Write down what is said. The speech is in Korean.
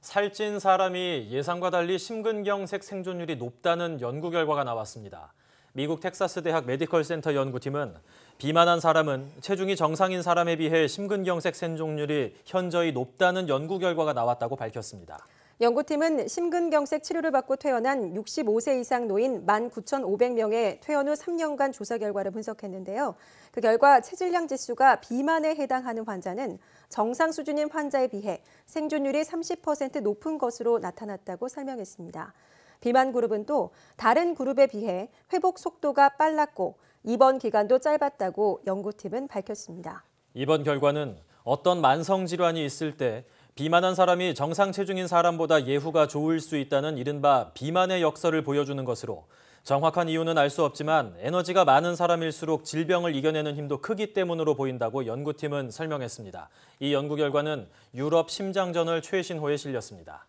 살찐 사람이 예상과 달리 심근경색 생존율이 높다는 연구 결과가 나왔습니다. 미국 텍사스 대학 메디컬 센터 연구팀은 비만한 사람은 체중이 정상인 사람에 비해 심근경색 생존율이 현저히 높다는 연구 결과가 나왔다고 밝혔습니다. 연구팀은 심근경색 치료를 받고 퇴원한 65세 이상 노인 19,500명의 퇴원 후 3년간 조사 결과를 분석했는데요. 그 결과 체질량 지수가 비만에 해당하는 환자는 정상 수준인 환자에 비해 생존율이 30% 높은 것으로 나타났다고 설명했습니다. 비만 그룹은 또 다른 그룹에 비해 회복 속도가 빨랐고 입원 기간도 짧았다고 연구팀은 밝혔습니다. 이번 결과는 어떤 만성 질환이 있을 때 비만한 사람이 정상 체중인 사람보다 예후가 좋을 수 있다는 이른바 비만의 역설을 보여주는 것으로 정확한 이유는 알 수 없지만 에너지가 많은 사람일수록 질병을 이겨내는 힘도 크기 때문으로 보인다고 연구팀은 설명했습니다. 이 연구 결과는 유럽 심장전을 최신호에 실렸습니다.